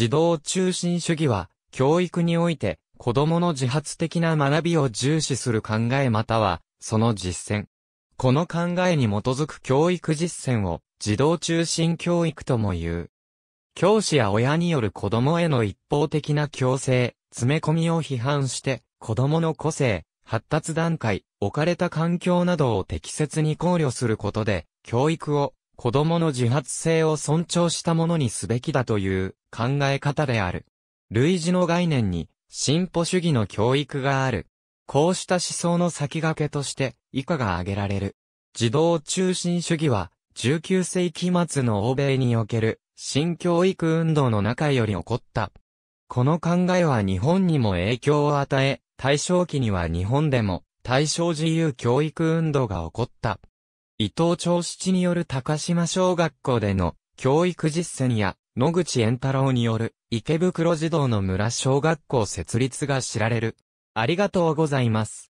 児童中心主義は、教育において、子供の自発的な学びを重視する考えまたは、その実践。この考えに基づく教育実践を、児童中心教育とも言う。教師や親による子供への一方的な強制、詰め込みを批判して、子供の個性、発達段階、置かれた環境などを適切に考慮することで、教育を子供の自発性を尊重したものにすべきだという考え方である。類似の概念に進歩主義の教育がある。こうした思想の先駆けとして以下が挙げられる。児童中心主義は19世紀末の欧米における新教育運動の中より起こった。この考えは日本にも影響を与え、大正期には日本でも対象自由教育運動が起こった。伊藤長七による高島小学校での教育実践や野口円太郎による池袋児童の村小学校設立が知られる。ありがとうございます。